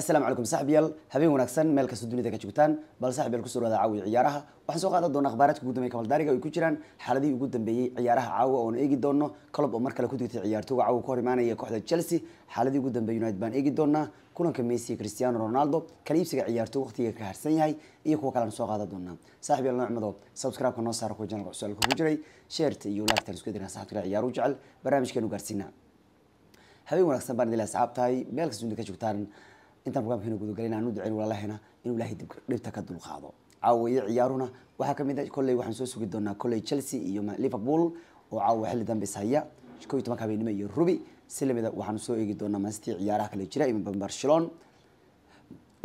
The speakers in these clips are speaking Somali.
asalaamu calaykum saaxiibyaal habeen wanaagsan meel kasta dunida ka joogtaan bal saaxiibyaal kusoo dhawaada caawi ciyaaraha waxaan soo qaadan doona akhbaaraadka ugu dambeeya kabaldaariga ay ku jiraan xaaladihii ugu dambeeyey ciyaaraha caawa oon eegi doono kolob oo mar kale ku digtay ciyaartooga caawa ka hor imaanaya kooxda chelsea xaaladii ugu dambeeya united baan eegi doonaa kulanka messi cristiano ronaldo kala iibsiga ciyaartooy waqtiga ka harsan yahay iyo kuwa kalean soo qaadan doonaa saaxiibyaal noocmado subscribe-ka noo saara kuwa janalka cusaalka ku jiray sheerta iyo laagtan isku dirna saxabka ciyaaru jecel barnaamijkeenu gaarsiina habeen wanaagsan baan idil asxaabtahay meel kasta dunida ka joogtaan intaan rogaamkiina gudagalana anu duceyn walaalahena inuu ilahay dhibta ka dulqaado caawayo ciyaaruna waxaa kamid a ah kolley waxaan soo sugi doonaa kolley chelsea iyo liverpool oo caawa xilli dambis haya ko iyo tobanka habeenimo iyo rubi si lamida ah, waxaanu soo eegi doonaa maastii ciyaaraha kale jira iyo barcelon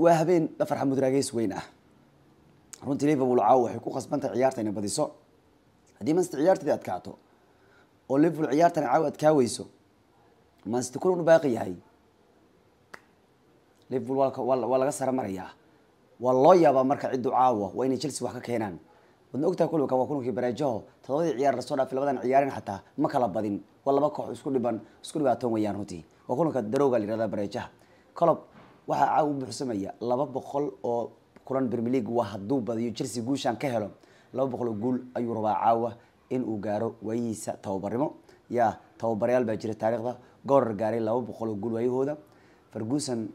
waa habeen dhafarxa mudrageys weyn ah runtii liverpool caawa waxay ku khasbantahay ciyaarta inay badiso haddii maastii ciyaarteeda adkaato oo liverpool ciyaartana caawa adkaaweyso maasti kulan u baaqi yahay liverpool waa laga sara marayaa waa loo yaabaa marka ciddu caawa waa inay chelsea wax ka keenaan wadna ogtaha kulankan waa kulankii baraajaho todobadii ciyaar lasoo dhaafay labadan ciyaarin xataa ma kala badin waa laba koox isku dhiban isku dhibaaton weyaan runtii waa kulanka darowga la yihahda baraajaha colob waxaa caawa u buuxsamaya laba boqol oo kulan premier league waa hadduu badiyo chelsea guushaan ka helo laba boqol oo guul ayuu rabaa caawa in uu gaaro waayihiisa tababarnimo ya tababaryaal baa jira taariikhda goorar gaaray laba boqol oo guul waayahooda ferguson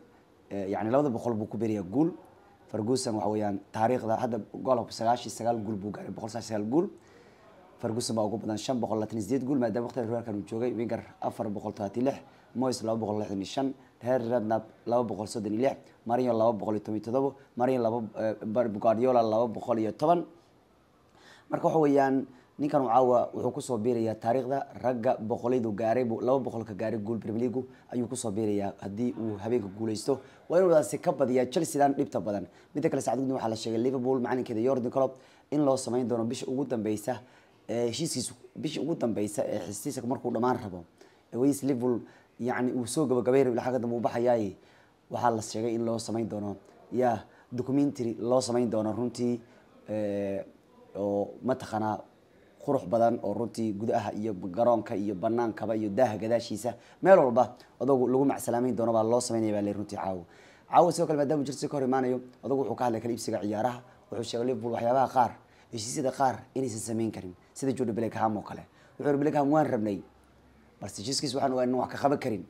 yani labada boqol buu ku beriyaa guul ferguson waxa weyaan taariikhda hadda golb sagaashii sagaal guul buu gaaray boqol sagasagaal guul ferguson baa ugu badan shan boqol labaatan iyo guul maadaama waqtiga rerkan uu joogay winger afar boqol todobaati lix mois laba boqol lixdan iyo shan reer rednap laba boqol soddon iyo lix mario laba boqol iyo toban iyo todobo mario laba guardiola laba boqol iyo toban marka waxa weeyaan ninkan caawa wuxuu kusoo biirayaa taariikhda ragga boqolaydu gaaray laba boqolka gaaray guul brmeligu ayuu kusoo biirayaa haddii uu habeenka guuleysto waa inuu ka badiyaa chelseadan dhibta badan midda kale sacdugni waxaa la sheegay liverpool macalinkeeda yordan colob in loo samayn doono bisha ugu dambeysa heshiiskiisa bisha ugu dambeysa ee xisiisa markuu dhammaan rabo ways liverpool yacni uu soo gabagabeynay lacagga dambe baxayaay waxaa la sheegay in loo samayn doono yaa documentary loo samayn doono runtii oo mataqaanaa qurux badan oo runtii gudaha iyo garoonka iyo banaankaba iyo daaha gadaashiisa meel walba adogu lagu macsalaameyn doono baa loo sameynaya baa le runtii caawo caawo sidoo kale maadaama jirsi ka hor imaanayo adugu wuxuu ka hadlay kala iibsiga ciyaaraha wuxuu sheegay liverpool waxyaabaha qaar heshiisyada qaar inaysan sameyn karin sida jordi bellingham oo kale wuxuu yiri bellingham waan rabnay balse heshiiskiis waxaan ogaa wax ka qaban karin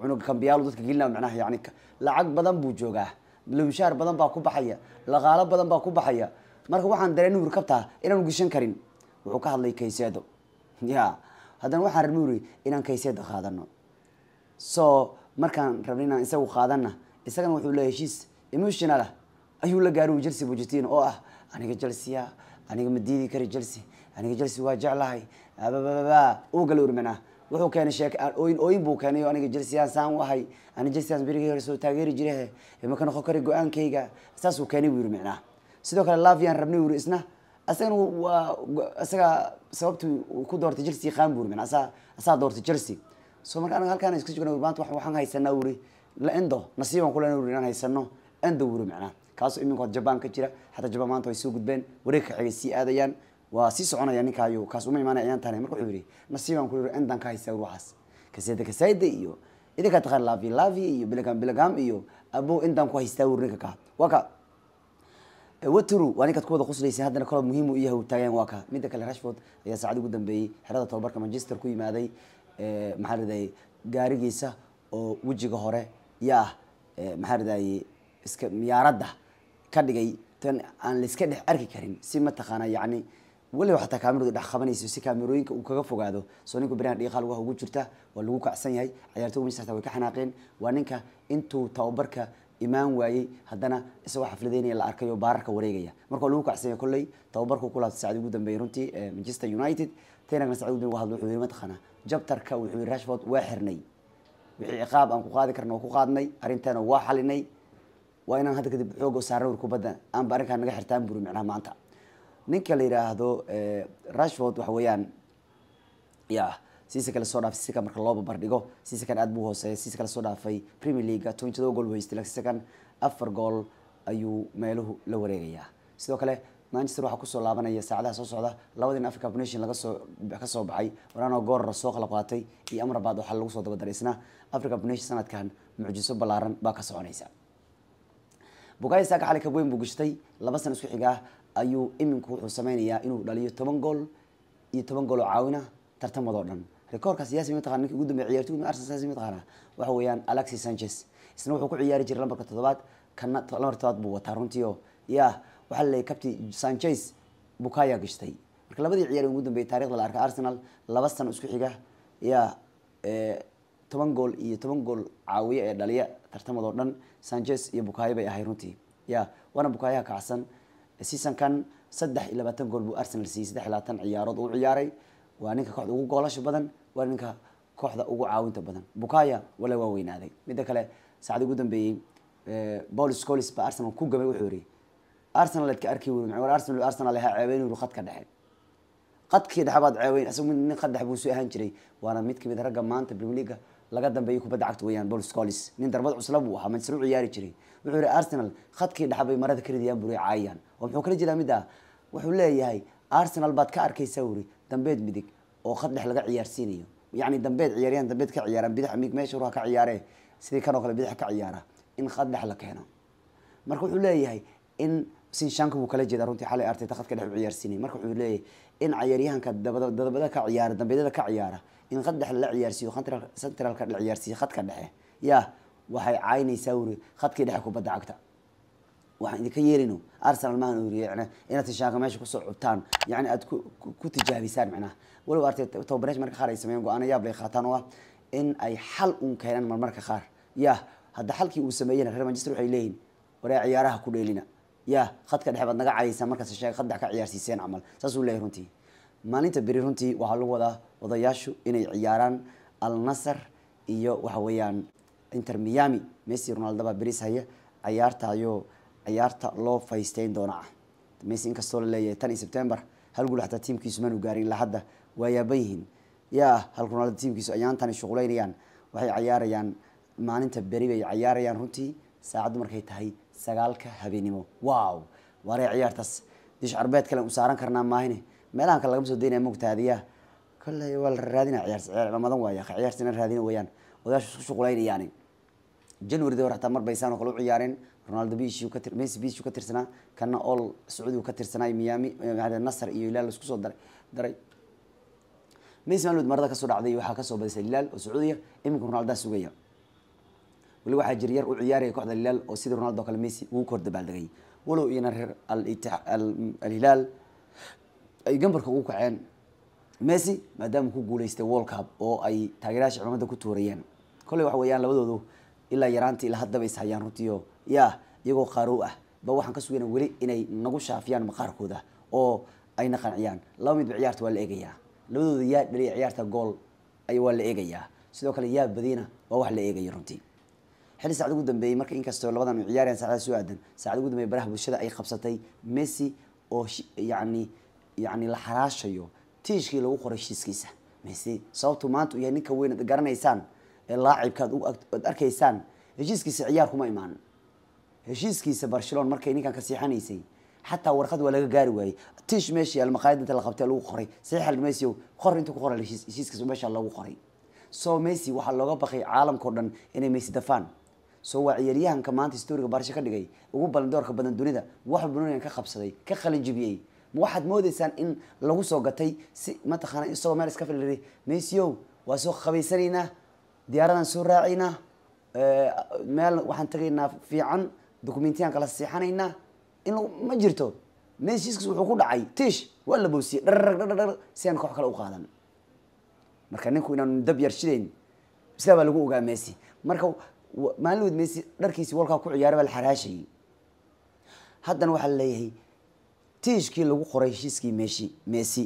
cunuga kambiyaalo dadka gelina macnaha yani lacag badan buu joogaa lumshaar badan baa ku baxaya laqaalo badan baa ku baxaya marka waxaan dareenuhu kabtaa inaanu gishan karin wuxuu ka hadlay kayseedo ya haddana waxaan rabna uri inaan kayseeda qaadano so markaan rabna inaan isagu qaadana isagana wuxuu le heshiis emotional ah. ayuu la gaari chelsea pochettino oo ah aniga jelsiya ah, aniga ma diidi kari chelsea aniga chelsea waa jeclahay abababa ah, uu gala urmanaa wuxuu keenay sheek ooyin ooyin buu keenay aniga chelsea saan wahay aniga chelsea beriga hore soo taageeri jiray ma ka noqon kari go-aankayga saasuu keenay buu yiri micnaa sidoo kale lavian rabnay wuri isna asagana waa isaga sababtii uu ku doortay chelsea qamburman asaa asaa doortay chelsea so marka anaga halkaan iska joognay maanta waxaan haysanaa wuri la endo nasiiban kule wuri inaan haysano endo wuri macnaa kaasoo iminka jabaan ka jira xataa jabaan maanta way soo gudbeen wareegka xigay sii aadayaan waa sii soconaya ninka ayuu kaas uma imaanaya ayaan marka wuxuu yidhi nasiiban kule wuri endaan ka haysaa ruuxaas kaseeda kasaida iyo idinkaa taqaan lavi lavi iyo bilagam bilagam iyo abo endaan ku haystaa wuri ninka kaa waa ka watru waa ninkaad ku wada quslaysa haddana kolob muhiim u yahay u taageen waa ka midda kale rashford ayaa saacad ugu dambeeyey xerada tobabarka manchester ku yimaaday eh, maxaa ridaye gaarigiisa oo wejiga hore yaa eh, maxaa ridaye iska miyaaradda ka dhigay tan aan laiska dhex arki karin si mataqaana yacni waliba xataa kaameradu dhex qabanayso si kaamerooyinka uu kaga fogaado soo ninka berian dhiiqaal waha ugu jirta waa lagu kacsan yahay cayaartooy manchester way ka xanaaqeen waa ninka intuu tababarka imaan waayey haddana isagoo xafladaynaya la arkayo baararka wareegaya marka waa lagu kacsanya kolley tababarku ku laabtay saacdi ugu dambeeyey runtii manchester united tenagna sacdi ugu dambe hadlo wuxuu yiri mataqana jabtarka wuxuu yiri rashford waa xirnay wixii ciqaab aan ku qaadi karna waa ku qaadnay arrintana waa xalinay waa inaan hadda kadib xoog saarna warku badda aanba arrinkaan naga xirtaan buri micnaha maanta ninka la yidhaahdo eh, rashford waxa weeyaan yaa siisa kale soo dhaafay siisa marka loo barbardhigo siisa aad buu hooseeya siisa kale soo dhaafay premier league toban todoba gool buu haystay laakiin siisa afar gool ayuu meeluhu la wareegayaa sidoo kale manchester waxaa kusoo laabanaya saacadaha soo socda labadiin africa combination laga soo baxay orano gorora soo qalab qaatay iyo amrabaad waxaa lagu soo dabadaray africa combination sanadkan mucjiso ballaaran baa ka soconaysa bugayo saaka cali kabweyn buu gashtay laba sana isku xiga ayuu iminku wuxuu sameynayaa inuu dhaliyo toban gool iyo toban gool oo caawina tartamadoo dhan rekoorka siyaasi mataqaa ninka ugu dambeey ciyaartoyga Arsenal siyaasi mataqaana waxa weeyaan Alexis Sanchez isna wuxuu ku ciyaari jiray lambarka toddobaad kana lambarka toddobaad buu wataa runtii yaa waxa la kabti Sanchez Bukayo gashtay marka labadii ciyaar ugu dambeeyay taariikhda la arkay Arsenal laba sano isku xiga yaa eh, toban gool iyo toban gool caawiya ee dhaliya tartamadoo dhan Sanchez iyo Bukayo bay ahay runtii yaa waana Bukayo kacsan seasonkan saddex iyo labaatan gool buu Arsenal siiyay saddex iyo labaatan ciyaarood uu ciyaaray waa ninka kooxda ugu goolasho badan waa ninka kooxda ugu caawinta badan bukaya wala waa weynaaday midda kale saacdi ugu dambeeyey paul scolis baa arsenal ku gabay wuxuu yiri arsenal adka wuri macwar arsenal arsenal ahaa ceebeyn wuri khadka dhexe qadkii dhexe baad ceebeyn isagu nin qad dhexe buu soo ahaan jiray waana mid kamid ah ragga maanta premier league laga dambeeyay kubadda cagta weeyaan paul scolis nin darbad cusla buu ahaa manchester u ciyaari jiray wuxuu yiri arsenal khadkii dhexe bay marada ka ridiyaan buri caayaan oo muxuu kala jiraa mid ah wuxuu leeyahay arsenal baad ka arkaysaa wuri dambeed midig oo khad dhex laga ciyaarsiinayo yani dambeed ciyaaryahan dambeed ka ciyaara bidax miig meesha ruha ka ciyaare sidii kan oo kale bidax ka ciyaara in khad dhex la keeno marka wuxuu leeyahay in sinshaanka wuu kala jeeda runtii xalay arteta khadka dhex u ciyaarsiinay marka wuxuu leeyahay in cayaaryahanka dadabada ka ciyaara dambeedyada ka ciyaara in khad dhex la ciyaarsiiyo centralka la ciyaarsiiyo khadka dhexe yaa waxay caynaysaa wuri khadkii dhexe kubadda cagta waxaan idinka yeelayno arsenal maahan oo inaad tishaaka meesha kusoo cubtaan yani aad ku tijaabisaan macnaha walow arte tababareesh marka qaar ay sameeyeen go-aano yaab qaataan oo ah in ay xal uun keenaan marmarka qaar yah hadda xalkii uu sameeyena reer manchester waxay leeyihin waree ciyaaraha ku dheelina yah khadka dhexe baad naga cayaysaa markaas sheeg khadda ka ciyaarsiiseen camal saasuu leeyahay runtii maalinta beri runtii waxaa lagu wadaa odayaashu inay ciyaaraan al iyo waxa weeyaan inter miami messi ronaldo baa beris haya ciyaartaayoo ciyaarta loo faysteyn doonaa ah mesi inkastoo laleeyahay tan iyo september hal guul xataa tiimkiisu maanu gaarin ilaa hadda waa yaaban yihiin yaa halkunaalada tiimkiisu ayaantani shuquleynayaan waxay cayaarayaan maalinta beri bay cayaarayaan runtii saacaddu markay tahay sagaalka habeenimo wow waare ciyaartaas dish carbeed kale u saaran karnaa maahine meelahan kale lagama soo daynaya mogta adiyaa kale waa la raadina ciyaar ciyaar waaya ciyaartina raadina wayaan odayaashu isku shuqulaynayaani january dee hore hataa mar baysaan oo kale u ciyaareen ronaldo bishuu ka ka tirsanaa kana all sacuudigu ka tirsanaa miami eh, nasr iyo hilal isku soo daray daray messi marada kasoo dhacday waxaa kasoo badisay ilaal oo sacuudiya iminka ronaldaa sugaya weli waxaa jir yar u ciyaaraya kooxda hilal oo sidii ronaldo o kale messi ugu kor dabaaldegay walow iyana reer alhilaal ay gambarka ugu kaceen messi maadaama ku guuleystay world cup oo ay taageerayaasha culamada ku tuurayeen kolley waxa weeyaan labadoodu ilaa yaraanta ilaa haddaba is hayaan runtiio ya iyagoo qaarow ah ba waxaan ka sugaynaa weli inay nagu shaafiyaan maqaarkooda oo ayna qanciyaan laba midba ciyaarta waa la eegayaa labadooda yaa dhaliya ciyaarta gool ay waa la eegayaa sidoo kale yaa badina waa wax la eegaya runtii xilli saacad ugu dambeeyey marka inkastoo labadan u ciyaarayan saacada soo aadan saacada ugu dambeeye baraha bulshada ay qabsatay messi oo yani yacni la xaraashayo tiishkii lagu qoray shiiskiisa messi sababtu maanta u yahay ninka weyna garanaysaan ee laacibka arkaysaan heshiiskiisa ciyaar kuma imaan heshiiskiisa barcelon markay ninkan ka siixanaysay xataa warqad waa laga gaari waayey tish meeshii almaqaayad inta la qabtay lagu qoray saxiix almesio qor intuu ku qoray heshiiskiisa meesha lagu qoray so messi waxaa looga baqay caalamkao dhan inay messi dafaan so waa ciyaaryahanka maanta historiga baarsha ka dhigay ugu balandoorka badan dunida wax bunugan ka qabsaday ka qalinjibiyey waxaad moodeysaan in lagu soo gatay si mataqaana isagoo meel iska filiray mesio waa soo qabaysanaynaa diyaaradan soo raacayna eh, meel waxaan tagaynaa fiican documentiyaan kala siixanaynaa in ma jirto meshiiskaas wuxuu ku dhacay tiish waa la boosiyey dhardhadhadhar si aan koox kale u qaadan marka ninku inaanu dab yar shidayn sidaa baa lagu ogaa messi marka maalin wad messi dharkiisi walkaa ku ciyaara baa la xaraashayay haddana waxaa laleeyahay tiishkii lagu qoray heshiiskii meshi messi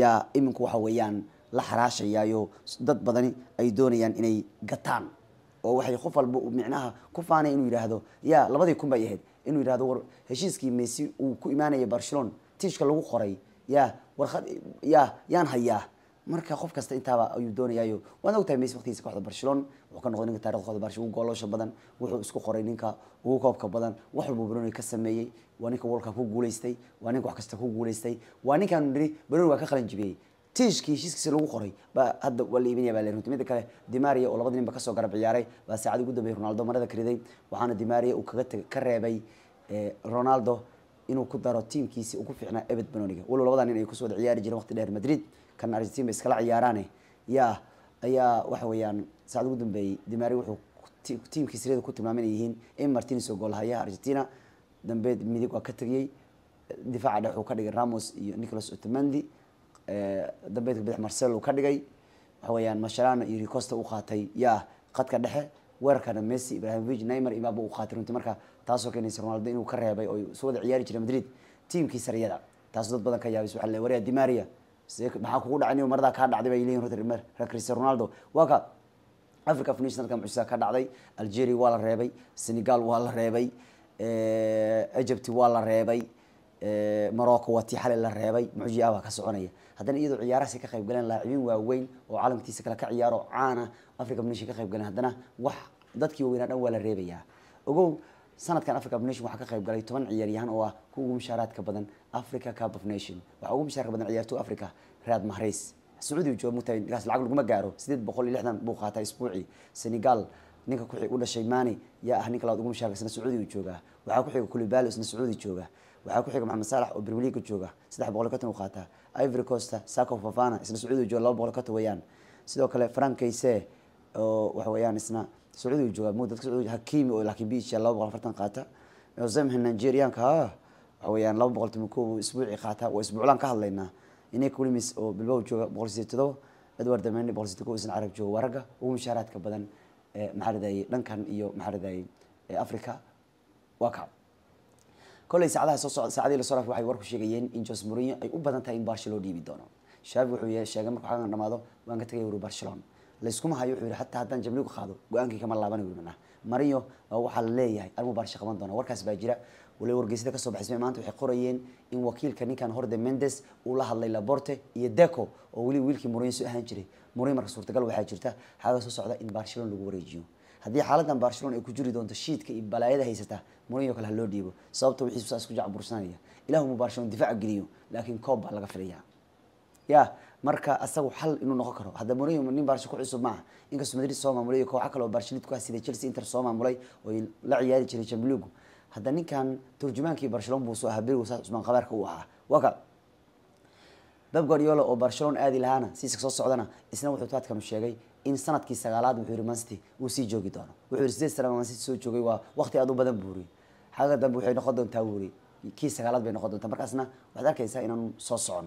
yaa iminku waxa weeyaan la xaraashayaayo dad badani ay doonayaan inay gataan oo waxay qof walba micnaha ku faanay inuu yidhaahdo yaa labadii kun bay ahayd inuu yidhahdo war heshiiskii messi uu ku imaanaya barcelona tiishka lagu qoray yaa warad yaa yaan hayaa marka qof kasta intaaba ayuu doonayaayo waad ogtahay messi waqtigiisa kooxda barcelona wuxuu ka noqday ninka taarikh kooxda barcelona ugu gooloosha badan wuxuu isku qoray ninka ugu koobka badan wax walba baroni ka sameeyey waa ninka world cup ku guuleystay waa ninka wax kasta ku guuleystay waa ninkaanu niri baroni waa ka qalan jibiyey tiishkii heshiiskiisa lagu qoray baa hadda waa la iibinaya baa la runti midda kale dimaria oo labada nin kasoo garab ciyaaray baa saacad ugu dambeeyay ronaldo marada kariday waxaana dimaria uu kaga ka reebay eh, ronaldo inuu ku daro tiimkiisi ugu fiicnaa ebed banoniga walo labadaa nin ay kusoo wada ciyaari jireen waqti dheer madrid kan argentina ba iskala ciyaaraane yaa ayaa waxa weeyaan saacad ugu dambeeyey dimaria wuxuu tiimkiisa reda ku tilmaamay inay yihiin in martinis oo goolhayaha argentina dambeed midig waa ka tegiyey difaaca dhex uu ka dhigay ramos iyo nicholas otomandi dambeydka bidix marsel uu ka dhigay waxa weyaan masharano iyo ricosta u qaatay yaa qadka dhexe weerarkana messi ibrahimovic naimer imaba u qaatay runtii marka taasoo keenaysa ronaldo inuu ka reebay oo isu ciyaari jiray madrid tiimkii sariyada taas dad badan ka yaabays waa le waryaa dimaria maxaa kugu dhacay nin maradaa kaa dhacday bay leeyihin cristiano ronaldo waa ka africa finish sanadka ka dhacday algeria waa la reebay senegal waa la reebay egypt waa la reebay morocco waa tii xalay la reebay mucjiya baa ka soconaya haddana iyadoo ciyaarahasi ka qayb galeen laacibiin waaweyn oo caalamkiisa kale ka ciyaaro caana africa bnation ka qayb galeen haddana wax dadkii waaweynaa dhan waa la reebayaa ogow sanadkan africa nation waxaa ka qayb galay toban ciyaaryahan oo ah ku ugu mushaaraadka badan africa cup of nation waxaa ugu mushaarka badan ciyaartooy africa raad mahrays sacuudi jooga mugtahay ninkaas lacag laguma gaaro sideed boqol iyo lixdan buu qaataa isbuucii senegal ninka ku xig u dhashay mani yaa ah ninka labaad ugu mushaarkaysna sacuudi uu joogaa waxaa ku xiga kulibalo isna sacuudi jooga waxaa ku xiga maxamed saalax oo brmiliga jooga saddex boqol konton u qaataa ivory costa saco favana isna sacuudi jooga laba boqol konton weyaan sidoo kale frankayse oo waxa weyaan isna sacuudi jooga mo dadka sacuudi hakimi oo laakiin biisha laba boqol afartan qaata ozemha nigerianka ha ah, waxa weyaan laba boqol toban koob isbuuci qaata waa isbuuclaan ka hadlaynaa ineka wilimis oo bilbow jooga boqol sideed todoba edward dameni boqol sideed koob isna carab jooga waa ragga ugu mushaaraadka badan maxaa ladahayey dhankan iyo maxaa ladahayey africa waa kac kolay saacadaha soo socda saacadii la soo dhaafay waxay war ku sheegayeen in Jose Mourinho ay u badan tahay in Barca loo dhiibi doono Xavi wuxuu sheegay markuu xaqan dhamaado waan ka tagay Barcelona la isku hayo wuxuu yiri hatta haddaan Jabligu qaado go'aankii kama laaban ugu mana Mourinho waxa la leeyahay armo Barca qaban doona warkaas baa jira wali wargeysada ka soo baxisay maanta waxay qorayeen in wakiilka ninkan Horde Mendes uu la hadlay Laporte iyo Deco oo wali wiilkii Mourinho soo ahaan jiray Mourinho marka suurtagal waxaa jirta xaaga soo socda in Barcelona lagu wareejiyo haddii xaaladan barcelona ay ku jiri doonto shiidka iyo balaayada haysata mourinho kale ha loo dhiibo sababta ah wixiisu saas ku jacbursanaya ilaahu mu barcelona difaaca geliyo laakiin koob baa laga filaya ya marka asagu xal inuu noqon karo hadda mourinho nin barcelona ku cusub maaha inkastoo madrid soo maamulay kooxa kale oo barcelona ku sida chelsea inter soo maamulay oo la ciyaari jiray champions hadda ninkan turjumaankii barcelona buu soo ahaa berigu saas usmaan qabaarka uu ahaa waa ka Guardiola oo Barcelona aadi lahaana si soo socdana isna wuxuu taadkan sheegay in sanadkii sagaalaad wuxuu yiri mancity uu sii joogi doono wuxuu yiri sideed sano mancity soo joogay waa waqti aad u badan buu yiri xagga dambe waxay noqon doontaa wuu yiri kii sagaalaad bay noqon doontaa markaasna waxaad arkaysaa inaanu soo socon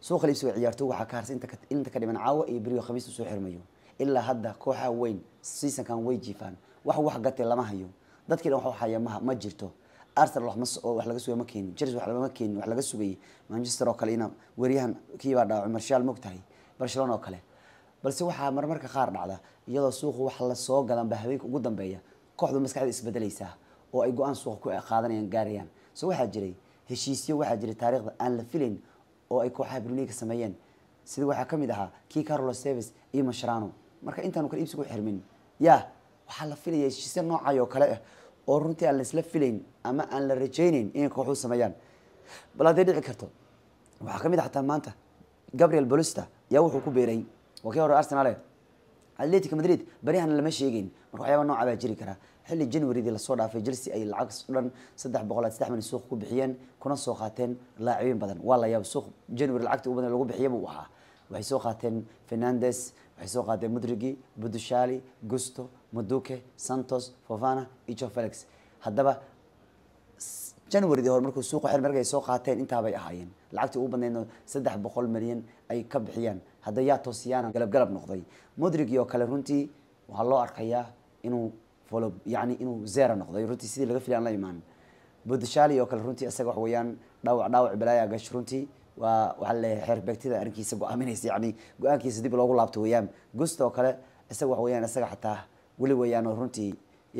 suuqa liibsiga ciyaartooy waxaa ka harsan inta ka dhiman caawa iyo berigo khamiis usoo xirmayo ilaa hadda kooxaha weyn seasonkan way jiifaan wax wax gatay lama hayo dadkii dhan wax haya ma jirto arsenal wax laga sugay ma keenin chelsea wax lama keenin wax laga sugayay manchester oo kale ina weeryahan kiibaa dhaawacay marshaal moog barcelona oo kale balse waxaa marmarka qaar dhacda iyadoo suuqa wax la soo gadanba habeenka ugu dambeeya kooxdu maskaxda isbedelaysaa oo ay go-aan suuqa ku qaadanayaan gaarayaan so waxaa jiray heshiisyo waxaa jiray taariikhda aan la filayn oo ay kooxaha bruneyka sameeyeen sida waxaa ka mid ahaa kii carlos sevis iyo mashrano marka intaanu kala iibsigu xirmin ya waxaa la filaya heshiisyo noocay oo kale ah oo runtii aan laisla filayn ama aan la rajaynayn inay kooxuhu sameeyaan bal hadday dhici karto waxaa ka mid ah xataa maanta gabriel bolister yaa wuxuu ku beeray waa kii hore arsenaale atletica madrid baryahan lama sheegeyn marka waxyaaba noocaa baa jiri karaa xilli januarydi lasoo dhaafay jelse ay lacag dhan saddex boqol saddex milyan suuq ku bixiyeen kuna soo qaateen laacibiin badan waa la yaab suuq january lacagta ugu badan lagu bixiya buu ahaa waxay soo qaateen fernandes waxay soo qaateen mudrigi budushali gusto maduke santos fofana icho felix haddaba januarydi hore markuu suuqa xir markay soo qaateen intaabay ahaayeen lacagtii ugu badnaydno saddex boqol milyan ay ka bixiyaan hadda yaa toosiyaana galabgalab noqday modrigi oo kale runtii waxaa loo arkayaa inuu folo yani inuu zera noqday runtii sidii laga filayaan la imaan budshali oo kale runtii isaga wax weyaan dhaawac dhaawac balaaya gash runtii waa waxaa laleeyahay xeerbegtida arrinkiisa go-aaminaysa yani go-aankiisa dib loogu laabto weeyaan gust oo kale isaga wax weeyaan isaga xataa weli weyaan oo runtii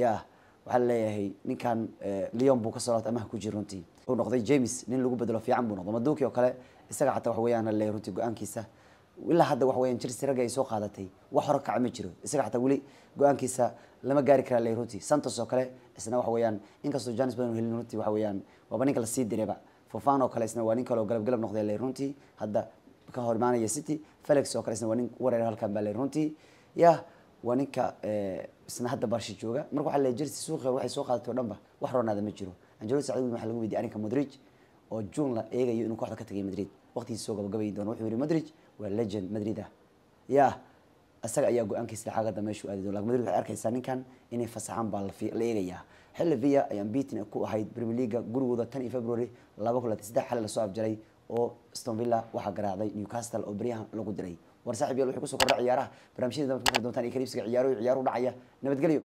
yah waxaa leeyahay ninkan eh, leon buu kasoo laabtay amaha ku jir runtii wuxuu noqday james nin lagu bedelo fiican buu noqday maduuki oo kale isaga xataa wax weeyaan leeyahay runtii go-aankiisa ilaa hadda wax weeyaan chelsea ragga ay soo qaadatay wax hore kaca ma jiro isaga xataa weli go-aankiisa lama gaari karaa leeyahay runtii santos oo kale isna wax weeyaan inkastoo janis badan helin runtii waxa weeyaan waaba ninka la sii fofan oo kale isna waa nin kale oo galab noqday leeyahay runtii hadda ka hor imaanaya city felix oo kale isna waa nin wareer halkan baa leeyahay runtii yah waa ninka eh, isna hadda baarsha jooga marka waa chelsea suuqe waxay soo qaadatay o dhanba wax roonaada ma jiro angelo sacid waa lagu weydiye arrinka madrid oo june la eegayo inuu kooxda ka tagay madrid waqtigiisa soo gabagabayi doono wuxuu yihi madrid waa legend madrid ah yah isaga ayaa go-aankiisa lacaagada meeshuu aadi doon lakin madrid waxay arkaysaa ninkan inay fasaxaan baa la eegayaa xilli via ayaan beatin ku ahayd premier leaga gurigooda tan iyo february laba kun saddex xali lasoo afjaray oo stonvilla waxaa garaacday newcastle oo baryahan lagu diray war saaxiib yaal wuxuu ku soo kordha ciyaaraha barnaamijyada dambe ku kala doontaan ciyaaro iyo ciyaaro dhacaya nabadgelyo